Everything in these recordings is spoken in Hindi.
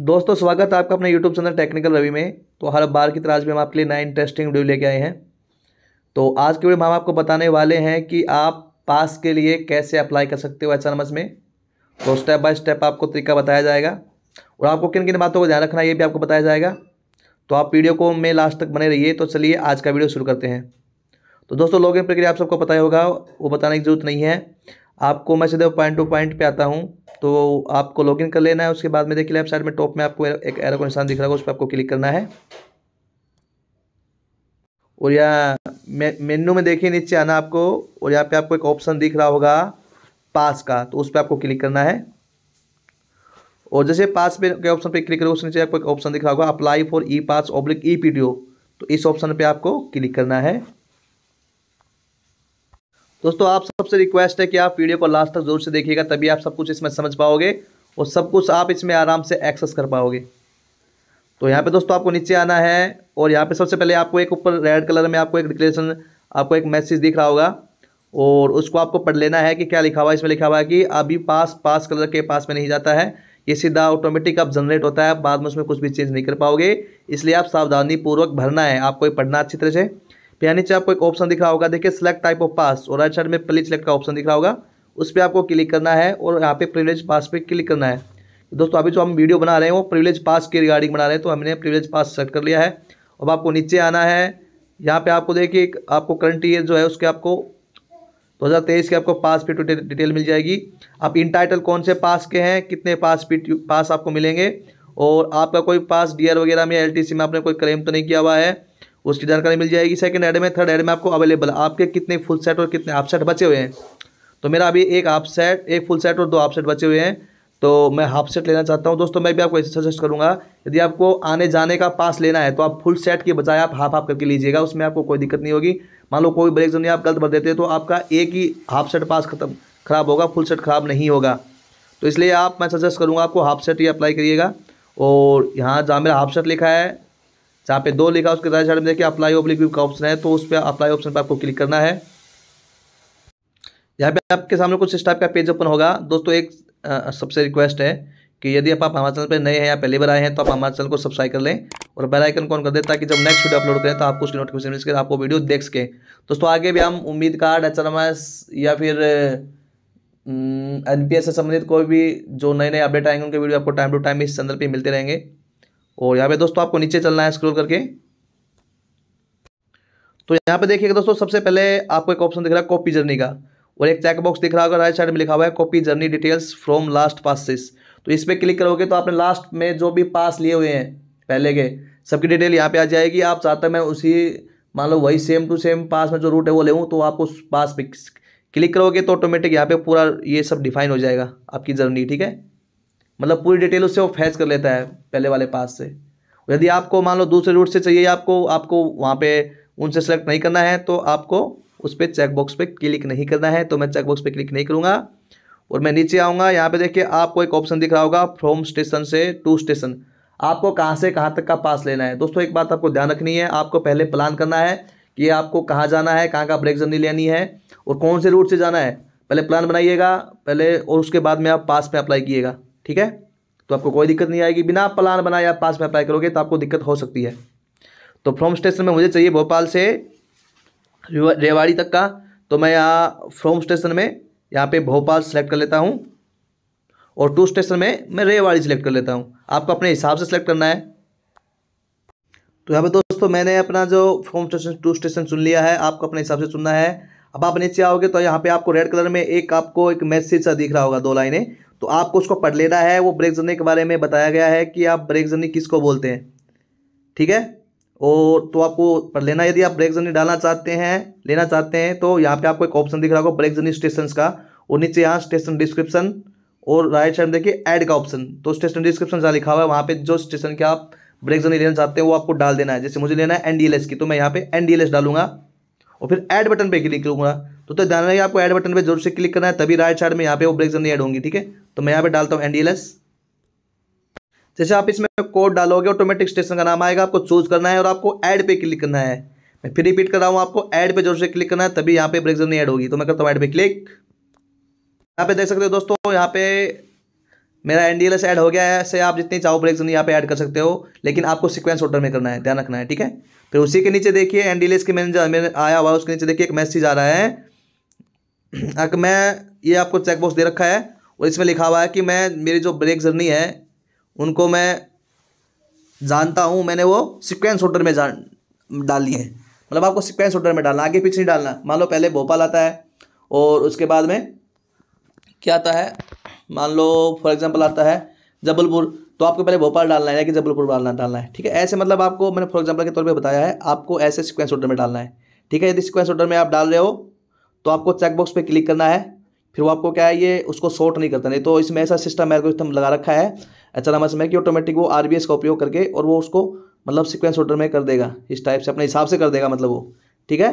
दोस्तों स्वागत है आपका अपने यूट्यूब चैनल टेक्निकल रवि में तो हर बार की तरह आज भी हम आपके लिए नया इंटरेस्टिंग वीडियो लेके आए हैं तो आज के वीडियो में हम आपको बताने वाले हैं कि आप पास के लिए कैसे अप्लाई कर सकते हो एच में तो स्टेप बाय स्टेप आपको तरीका बताया जाएगा और आपको किन किन बातों को ध्यान रखना है ये भी आपको बताया जाएगा तो आप वीडियो को में लास्ट तक बने रहिए तो चलिए आज का वीडियो शुरू करते हैं तो दोस्तों लॉगिन प्रक्रिया आप सबको पता ही होगा वो बताने की जरूरत नहीं है आपको मैं सीधे पॉइंट टू पॉइंट पे आता हूँ तो आपको लॉगिन कर लेना है उसके बाद में देखिए लेफ्ट साइड में टॉप में आपको एक एरो का निशान दिख रहा होगा उस पर आपको क्लिक करना है और यहाँ मेन्यू में देखिए नीचे आना आपको और यहाँ पे आपको एक ऑप्शन दिख रहा होगा पास का तो उस पर आपको क्लिक करना है और जैसे पास पे के ऑप्शन पे क्लिक करोगे उसके नीचे आपको एक ऑप्शन दिख रहा होगा apply for E pass oblique E P तो इस ऑप्शन पे आपको क्लिक करना है दोस्तों आप सबसे रिक्वेस्ट है कि आप वीडियो को लास्ट तक जरूर से देखिएगा तभी आप सब कुछ इसमें समझ पाओगे और सब कुछ आप इसमें आराम से एक्सेस कर पाओगे तो यहाँ पे दोस्तों आपको नीचे आना है और यहाँ पे सबसे पहले आपको एक ऊपर रेड कलर में आपको एक डिक्लेरेशन आपको एक मैसेज दिख रहा होगा और उसको आपको पढ़ लेना है कि क्या लिखा हुआ है इसमें लिखा हुआ है कि अभी पास पास कलर के पास में नहीं जाता है ये सीधा ऑटोमेटिक अब जनरेट होता है बाद में उसमें कुछ भी चेंज नहीं कर पाओगे इसलिए आप सावधानी पूर्वक भरना है आपको पढ़ना अच्छी तरह से यानी यहाँ नीचे आपको एक ऑप्शन दिख रहा होगा देखिए सेलेक्ट टाइप ऑफ पास और राइट साइड में प्ले सेलेक्ट का ऑप्शन दिख रहा होगा उस पर आपको क्लिक करना है और यहाँ पे प्रिविलेज पास पे क्लिक करना है दोस्तों अभी जो हम वीडियो बना रहे हैं वो प्रिविलेज पास के रिगार्डिंग बना रहे हैं तो हमने प्रिविलेज पास सेलेक्ट कर लिया है अब आपको नीचे आना है यहाँ पे आपको देखिए आपको करंट ईयर जो है उसके आपको दो के आपको पास पीट डिटेल मिल जाएगी आप इन टाइटल कौन से पास के हैं कितने पास पीट पास आपको मिलेंगे और आपका कोई पास डी वगैरह में एल में आपने कोई क्लेम तो नहीं किया हुआ है उसकी जानकारी मिल जाएगी सेकंड एड में थर्ड एड में आपको अवेलेबल आपके कितने फुल सेट और कितने हाफ सेट बचे हुए हैं तो मेरा अभी एक हाफ सेट एक फुल सेट और दो हाफ सेट बचे हुए हैं तो मैं हाफ सेट लेना चाहता हूँ दोस्तों मैं भी आपको ऐसे सजेस्ट करूँगा यदि आपको आने जाने का पास लेना है तो आप फुल सेट के बजाय आप हाफ हाफ करके लीजिएगा उसमें आपको कोई दिक्कत नहीं होगी मान लो कोई ब्रेक नहीं आप गलत भर देते हैं तो आपका एक ही हाफ सेट पास खत्म खराब होगा फुल सेट खराब नहीं होगा तो इसलिए आप मैं सजेस्ट करूँगा आपको हाफ सेट ही अप्लाई करिएगा और यहाँ जहाँ मेरा हाफ सेट लिखा है जहाँ पे दो लिखा उसके राइट साइड में देखिए अप्लाई ओब्लिक व्यू का ऑप्शन है तो उस पर अप्लाई ऑप्शन पर आपको क्लिक करना है यहाँ पे आपके सामने कुछ इस टाइप का पेज ओपन होगा दोस्तों एक आ, सबसे रिक्वेस्ट है कि यदि आप हमारे चैनल पर नए हैं या पहली बार आए हैं तो आप हमारे चैनल को सब्सक्राइब कर लें और बेल आइकन कौन कर दें ताकि जब नेक्स्ट वीडियो अपलोड करें तो आपको उसकी नोटिफिकेशन मिल सके आपको वीडियो देख सके दोस्तों आगे भी हम उम्मीद कार्ड एच या फिर एन से संबंधित कोई भी जो नए नए अपडेट आएंगे उनके वीडियो आपको टाइम टू टाइम इस चैनल पर मिलते रहेंगे और यहाँ पे दोस्तों आपको नीचे चलना है स्क्रोल करके तो यहाँ पे देखिएगा दोस्तों सबसे पहले आपको एक ऑप्शन दिख रहा है कॉपी जर्नी का और एक चेकबॉक्स दिख रहा होगा राइट साइड में लिखा हुआ है copy journey details from last passes तो इस पर क्लिक करोगे तो आपने लास्ट में जो भी पास लिए हुए हैं पहले के सबकी डिटेल यहाँ पे आ जाएगी आप चाहते मैं उसी मान लो वही सेम टू सेम पास में जो रूट है वो ले तो आपको उस पास पे क्लिक करोगे तो ऑटोमेटिक यहाँ पे पूरा ये सब डिफाइन हो जाएगा आपकी जर्नी ठीक है मतलब पूरी डिटेल उससे वो फैच कर लेता है पहले वाले पास से यदि आपको मान लो दूसरे रूट से चाहिए आपको आपको वहाँ पे उनसे सेलेक्ट नहीं करना है तो आपको उस पर चेकबॉक्स पे क्लिक नहीं करना है तो मैं चेकबॉक्स पे क्लिक नहीं करूँगा और मैं नीचे आऊँगा यहाँ पे देखिए आपको एक ऑप्शन दिख रहा होगा फ्रॉम स्टेशन से टू स्टेशन आपको कहाँ से कहाँ तक का पास लेना है दोस्तों एक बात आपको ध्यान रखनी है आपको पहले प्लान करना है कि आपको कहाँ जाना है कहाँ का ब्रेक जर्नी लेनी है और कौन से रूट से जाना है पहले प्लान बनाइएगा पहले और उसके बाद में आप पास में अप्लाई किएगा ठीक है तो आपको कोई दिक्कत नहीं आएगी बिना प्लान बनाए आप पास में अप्लाई करोगे तो आपको दिक्कत हो सकती है तो फ्रॉम स्टेशन में मुझे चाहिए भोपाल से रेवाड़ी तक का तो मैं यहाँ फ्रॉम स्टेशन में यहाँ पे भोपाल सेलेक्ट कर लेता हूँ और टू स्टेशन में मैं रेवाड़ी सेलेक्ट कर लेता हूँ आपको अपने हिसाब से सेलेक्ट करना है तो यहाँ पे दोस्तों मैंने अपना जो फ्रॉम स्टेशन टू स्टेशन चुन लिया है आपको अपने हिसाब से चुनना है अब आप नीचे आओगे तो यहाँ पे आपको रेड कलर में एक आपको एक मैसेज सा दिख रहा होगा दो लाइनें तो आपको उसको पढ़ लेना है वो ब्रेक जर्नी के बारे में बताया गया है कि आप ब्रेक जर्नी किसको बोलते हैं ठीक है और तो आपको पढ़ लेना यदि आप ब्रेक जर्नी डालना चाहते हैं लेना चाहते हैं तो यहाँ पे आपको एक ऑप्शन दिख रहा होगा ब्रेक जर्नी स्टेशन का और नीचे यहाँ स्टेशन डिस्क्रिप्शन और राइट साइड देखिए ऐड का ऑप्शन तो स्टेशन डिस्क्रिप्शन जहाँ लिखा हुआ है वहाँ पे जो स्टेशन के आप ब्रेक जर्नी लेना चाहते हैं वो आपको डाल देना है जैसे मुझे लेना है एन की तो मैं यहाँ पे एन डालूंगा और फिर एड बटन पर क्लिक करूँगा तो तो ध्यान रखिए आपको ऐड बटन पे जरूर से क्लिक करना है तभी राइट साइड में यहाँ पे वो ब्रेक जर्नी ऐड होंगी ठीक है तो मैं यहाँ पे डालता हूँ एनडीएलएस जैसे आप इसमें कोड डालोगे ऑटोमेटिक स्टेशन का नाम आएगा आपको चूज करना है और आपको ऐड पे क्लिक करना है मैं फिर रिपीट कर रहा हूँ आपको ऐड पे जोर से क्लिक करना है तभी यहाँ पे ब्रेक जर्नी ऐड होगी तो मैं करता हूँ ऐड पे क्लिक यहाँ पे देख सकते हो दोस्तों यहाँ पे मेरा एन डी ऐड हो गया है ऐसे आप जितनी चाहो ब्रेक जर्नी यहाँ पे ऐड कर सकते हो लेकिन आपको सिक्वेंस ऑर्डर में करना है ध्यान रखना है ठीक है फिर उसी के नीचे देखिए एन डी के मैनेजर आया हुआ है उसके नीचे देखिए एक मैसेज आ रहा है अगर मैं ये आपको चेकबॉक्स दे रखा है और इसमें लिखा हुआ है कि मैं मेरी जो ब्रेक जर्नी है उनको मैं जानता हूँ मैंने वो सिक्वेंस ऑर्डर में जान डाली है मतलब आपको सिक्वेंस ऑर्डर में डालना आगे पीछे नहीं डालना मान लो पहले भोपाल आता है और उसके बाद में क्या आता है मान लो फॉर एग्जांपल आता है जबलपुर तो आपको पहले भोपाल डालना है या कि जबलपुर डालना डालना है ठीक है ऐसे मतलब आपको मैंने फॉर एग्जाम्पल के तौर पर बताया है आपको ऐसे सिक्वेंस ऑर्डर में डालना है ठीक है यदि सिक्वेंस ऑर्डर में आप डाल रहे हो तो आपको चेकबॉक्स पे क्लिक करना है फिर वो आपको क्या है ये उसको शॉर्ट नहीं करता नहीं तो इसमें ऐसा सिस्टम है एल्गोरिथम लगा रखा है अच्छा नाम समय कि ऑटोमेटिक वो आर का उपयोग करके और वो उसको मतलब सिक्वेंस ऑर्डर में कर देगा इस टाइप से अपने हिसाब से कर देगा मतलब वो ठीक है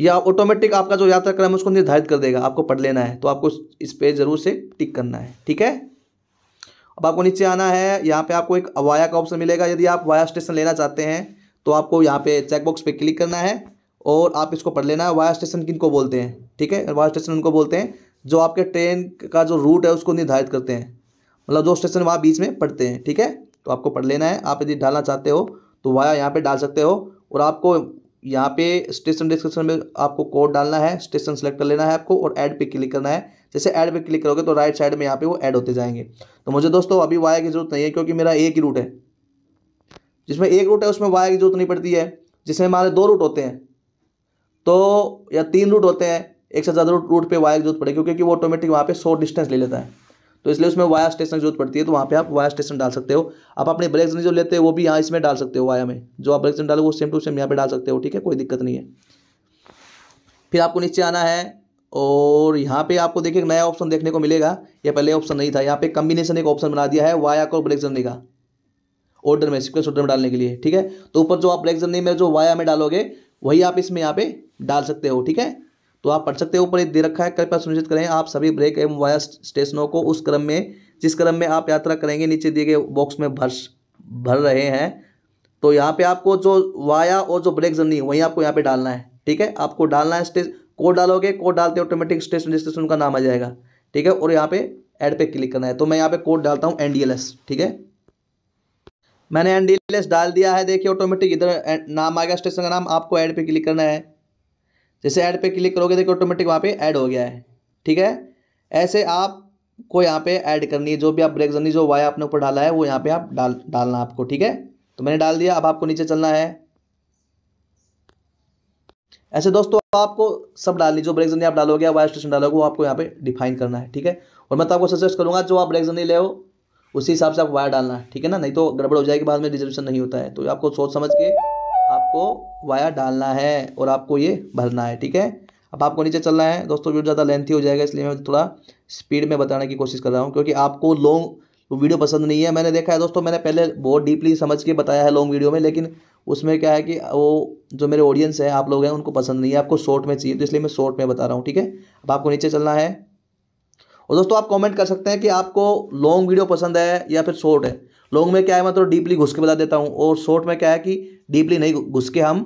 या ऑटोमेटिक आपका जो यात्रा क्रम है उसको निर्धारित कर देगा आपको पढ़ लेना है तो आपको इस पे ज़रूर से टिक करना है ठीक है अब आपको नीचे आना है यहाँ पे आपको एक वाया का ऑप्शन मिलेगा यदि आप वाया स्टेशन लेना चाहते हैं तो आपको यहाँ पे चेकबॉक्स पे क्लिक करना है और आप इसको पढ़ लेना है वाया स्टेशन किन को बोलते हैं ठीक है वाया स्टेशन उनको बोलते हैं जो आपके ट्रेन का जो रूट है उसको निर्धारित करते हैं मतलब जो स्टेशन वहाँ बीच में पढ़ते हैं ठीक है तो आपको पढ़ लेना है आप यदि डालना चाहते हो तो वाया यहाँ पर डाल सकते हो और आपको यहाँ पे स्टेशन डिस्क्रिप्शन में आपको कोड डालना है स्टेशन सेलेक्ट कर लेना है आपको और ऐड पे क्लिक करना है जैसे ऐड पे क्लिक करोगे तो राइट साइड में यहाँ पे वो ऐड होते जाएंगे तो मुझे दोस्तों अभी वाया की जरूरत नहीं है क्योंकि मेरा एक ही रूट है जिसमें एक रूट है उसमें वाया की जरूरत नहीं पड़ती है जिसमें हमारे दो रूट होते हैं तो या तीन रूट होते हैं एक से ज़्यादा रूट रूट पर वायर की जरूरत पड़ेगी क्योंकि वो ऑटोमेटिक वहाँ पे शॉर्ट डिस्टेंस ले लेता है तो इसलिए उसमें वाया स्टेशन की जरूरत पड़ती है तो वहाँ पे आप वाया स्टेशन डाल सकते हो आप अपने ब्रेक जो लेते हो वो भी यहाँ इसमें डाल सकते हो वाया में जो आप ब्रेक डालो वो सेम टू सेम यहाँ पर डाल सकते हो ठीक है कोई दिक्कत नहीं है फिर आपको नीचे आना है और यहाँ पे आपको देखिए नया ऑप्शन देखने को मिलेगा ये पहले ऑप्शन नहीं था यहाँ पे कम्बिनेशन एक ऑप्शन बना दिया है वाया को ब्रेक जर्नी का ऑर्डर में सिक्वेंस ऑर्डर में डालने के लिए ठीक है तो ऊपर जो आप ब्रेक जर्नी में जो वाया में डालोगे वही आप इसमें यहाँ पे डाल सकते हो ठीक है तो आप पढ़ सकते हो ऊपर दे रखा है कृपया सुनिश्चित करें आप सभी ब्रेक एवं वाया स्टेशनों को उस क्रम में जिस क्रम में आप यात्रा करेंगे नीचे दिए गए बॉक्स में भर भर रहे हैं तो यहाँ पे आपको जो वाया और जो ब्रेक जर्नी है वही आपको यहाँ पे डालना है ठीक है आपको डालना है स्टेज कोड डालोगे कोड डालते ऑटोमेटिक स्टेशन स्टेशन का नाम आ जाएगा ठीक है और यहाँ पे ऐड पे क्लिक करना है तो मैं यहाँ पे कोड डालता हूँ एन ठीक है मैंने एन डी एल एस डाल दिया है देखिए ऑटोमेटिक इधर नाम आ गया स्टेशन का नाम आपको ऐड पे क्लिक करना है जैसे ऐड पे क्लिक करोगे देखिए ऑटोमेटिक वहाँ पे ऐड हो गया है ठीक है ऐसे आपको यहाँ पे ऐड करनी है जो भी आप ब्रेक जर्नी जो वाया आपने ऊपर डाला है वो यहाँ पे आप डाल डालना आपको ठीक है तो मैंने डाल दिया अब आपको नीचे चलना है ऐसे दोस्तों आपको सब डालनी जो ब्रेक जर्नी आप डालोगे वाया स्टेशन डालोगे वो आपको यहाँ पे डिफाइन करना है ठीक है और मैं तो आपको सजेस्ट करूँगा जो आप ब्रेक जर्नी ले हो उसी हिसाब से आप वायर डालना है ठीक है ना नहीं तो गड़बड़ हो जाएगी बाद में रिजर्वेशन नहीं होता है तो आपको सोच समझ के आपको वायर डालना है और आपको ये भरना है ठीक है अब आपको नीचे चलना है दोस्तों वीडियो ज़्यादा लेंथी हो जाएगा इसलिए मैं थोड़ा स्पीड में बताने की कोशिश कर रहा हूँ क्योंकि आपको लॉन्ग वीडियो पसंद नहीं है मैंने देखा है दोस्तों मैंने पहले बहुत डीपली समझ के बताया है लॉन्ग वीडियो में लेकिन उसमें क्या है कि वो जो मेरे ऑडियंस है आप लोग हैं उनको पसंद नहीं है आपको शॉर्ट में चाहिए तो इसलिए मैं शॉर्ट में बता रहा हूँ ठीक है अब आपको नीचे चलना है और दोस्तों आप कमेंट कर सकते हैं कि आपको लॉन्ग वीडियो पसंद है या फिर शॉर्ट है लॉन्ग में क्या है मैं तो डीपली घुस के बता देता हूँ और शॉर्ट में क्या है कि डीपली नहीं घुस के हम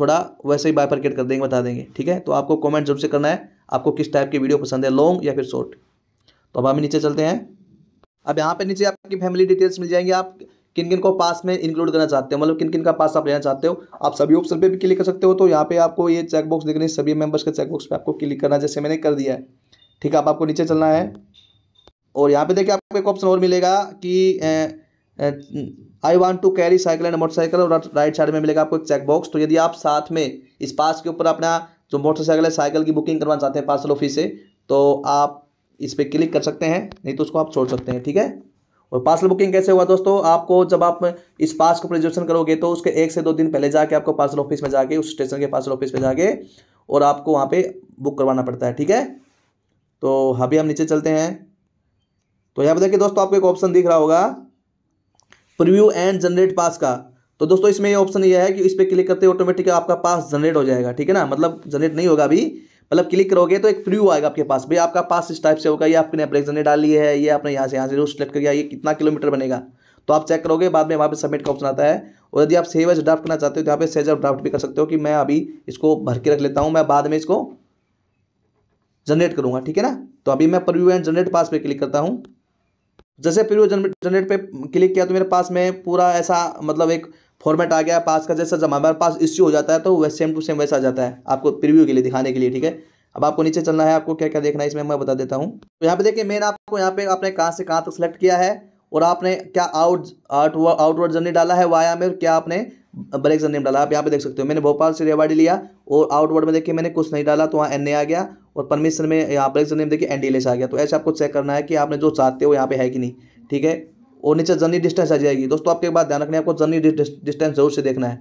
थोड़ा वैसे ही बायपरकेट कर देंगे बता देंगे ठीक है तो आपको कॉमेंट जरूर से करना है आपको किस टाइप की वीडियो पसंद है लॉन्ग या फिर शॉर्ट तो अब हम नीचे चलते हैं अब यहाँ पर नीचे आपकी फैमिली डिटेल्स मिल जाएंगी आप किन किन को पास में इंक्लूड करना चाहते हो मतलब किन किन का पास आप लेना चाहते हो आप सभी ऑप्शन पे भी क्लिक कर सकते हो तो यहाँ पे आपको ये चेकबॉक्स दिख रही है सभी मेंबर्स के चेकबॉक्स पे आपको क्लिक करना जैसे मैंने कर दिया है ठीक है अब आपको नीचे चलना है और यहाँ पे देखिए आपको एक ऑप्शन और मिलेगा कि I want to carry cycle and motorcycle और राइट साइड में मिलेगा आपको एक चेक बॉक्स तो यदि आप साथ में इस पास के ऊपर अपना जो मोटरसाइकिल है साइकिल की बुकिंग करवाना चाहते हैं पार्सल ऑफिस से तो आप इस पर क्लिक कर सकते हैं नहीं तो उसको आप छोड़ सकते हैं ठीक है और पार्सल बुकिंग कैसे हुआ दोस्तों आपको जब आप इस पास को रिजर्वेशन करोगे तो उसके एक से दो दिन पहले जाके आपको पार्सल ऑफिस में जाके उस स्टेशन के पार्सल ऑफिस में जाके और आपको वहाँ पे बुक करवाना पड़ता है ठीक है तो अभी हम नीचे चलते हैं तो यहाँ पर देखिए दोस्तों आपको एक ऑप्शन दिख रहा होगा प्रीव्यू एंड जनरेट पास का तो दोस्तों इसमें ये ऑप्शन ये है कि इस पर क्लिक करते ही ऑटोमेटिक आपका पास जनरेट हो जाएगा ठीक है ना मतलब जनरेट नहीं होगा अभी मतलब क्लिक करोगे तो एक प्रीव्यू आएगा आपके पास भाई आपका पास इस टाइप से होगा ये आपने अपने जनरेट डाल लिया है ये आपने यहाँ से यहाँ से रूट सेलेक्ट किया ये कितना किलोमीटर बनेगा तो आप चेक करोगे बाद में वहाँ पर सबमिट का ऑप्शन आता है और यदि आप सेव एज ड्राफ्ट करना चाहते हो तो यहाँ पे सेज ड्राफ्ट भी कर सकते हो कि मैं अभी इसको भर के रख लेता हूँ मैं बाद में इसको जनरेट करूंगा ठीक है ना तो अभी मैं प्रव्यू एंड जनरेट पास पे क्लिक करता हूँ जैसे प्रव्यू जनरेट पे क्लिक किया तो मेरे पास में पूरा ऐसा मतलब एक फॉर्मेट आ गया पास का जैसा जमा हमारे पास इश्यू हो जाता है तो वैसे सेम टू सेम वैसा आ जाता है आपको प्रिव्यू के लिए दिखाने के लिए ठीक है अब आपको नीचे चलना है आपको क्या क्या देखना है इसमें मैं बता देता हूँ तो यहाँ पे देखिए मैंने आपको यहाँ पे आपने कहाँ से कहाँ तक सेलेक्ट किया है और आपने क्या आउट आउटवर्ड आउटवर्ड जर्नी डाला है वाया में और क्या आपने ब्रेक जर्नी डाला आप यहाँ पे देख सकते हो मैंने भोपाल से रेवाड़ी लिया और आउटवर्ड में देखिए मैंने कुछ नहीं डाला तो वहाँ एन आ गया और परमिशन में यहाँ पर नेम देखिए एन आ गया तो ऐसे आपको चेक करना है कि आपने जो चाहते हो यहाँ पे है कि नहीं ठीक है और नीचे जर्नी डिस्टेंस आ जाएगी दोस्तों आपके बाद ध्यान रखना है आपको जर्नी डिस्टेंस जरूर से देखना है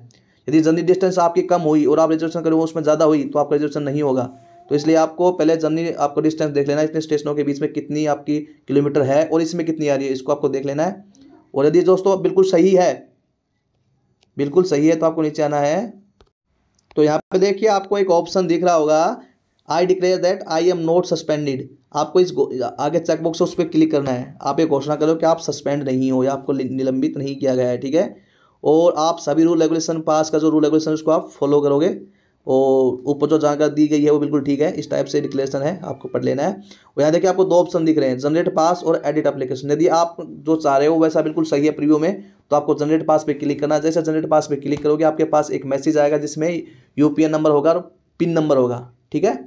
यदि जर्नी डिस्टेंस आपकी कम हुई और आप रिजर्वेशन करोगे उसमें ज़्यादा हुई तो आपका रिजर्वेशन नहीं होगा तो इसलिए आपको पहले जर्नी आपको डिस्टेंस देख लेना है इतने स्टेशनों के बीच में कितनी आपकी किलोमीटर है और इसमें कितनी आ रही है इसको आपको देख लेना है और यदि दोस्तों बिल्कुल सही है बिल्कुल सही है तो आपको नीचे आना है तो यहाँ पे देखिए आपको एक ऑप्शन दिख रहा होगा I declare that I am not suspended आपको इस आगे चेकबॉक्स है उस पर क्लिक करना है आप ये घोषणा करो कि आप सस्पेंड नहीं हो या आपको निलंबित नहीं किया गया है ठीक है और आप सभी रूल रेगुलेशन पास का जो रूल रेगुलेशन उसको आप फॉलो करोगे और ऊपर जो जानकारी दी गई है वो बिल्कुल ठीक है इस टाइप से डिक्लेरेशन है आपको पढ़ लेना है और यहाँ देखिए आपको दो ऑप्शन दिख रहे हैं जनरेट पास और एडिट अप्लीकेशन यदि आप जो चाह रहे हो वैसा बिल्कुल सही है प्रीव्यू में तो आपको जनरेट पास पे क्लिक करना जैसे जनरेट पास पे क्लिक करोगे आपके पास एक मैसेज आएगा जिसमें यूपीएन नंबर होगा और पिन नंबर होगा ठीक है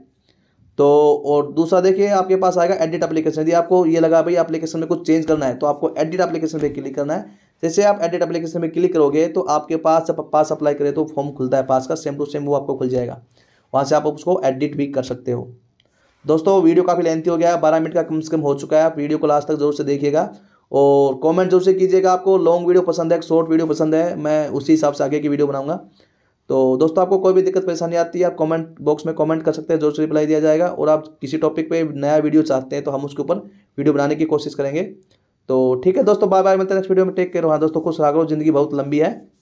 तो और दूसरा देखिए आपके पास आएगा एडिट एप्लीकेशन यदि आपको ये लगा भाई एप्लीकेशन में कुछ चेंज करना है तो आपको एडिट एप्लीकेशन पे क्लिक करना है जैसे आप एडिट एप्लीकेशन में क्लिक करोगे तो आपके पास जब पास अप्लाई करें तो फॉर्म खुलता है पास का सेम टू सेम वो आपको खुल जाएगा वहाँ से आप उसको एडिट भी कर सकते हो दोस्तों वीडियो काफ़ी लेंथी हो गया है बारह मिनट का कम से कम हो चुका है आप वीडियो को लास्ट तक जरूर से देखिएगा और कमेंट जरूर से कीजिएगा आपको लॉन्ग वीडियो पसंद है शॉर्ट वीडियो पसंद है मैं उसी हिसाब से आगे की वीडियो बनाऊंगा तो दोस्तों आपको कोई भी दिक्कत परेशानी आती है आप कमेंट बॉक्स में कमेंट कर सकते हैं जोर से रिप्लाई दिया जाएगा और आप किसी टॉपिक पे नया वीडियो चाहते हैं तो हम उसके ऊपर वीडियो बनाने की कोशिश करेंगे तो ठीक है दोस्तों बाय बाय मिलते हैं नेक्स्ट वीडियो में टेक केयर हाँ दोस्तों खुश रहा करो जिंदगी बहुत लंबी है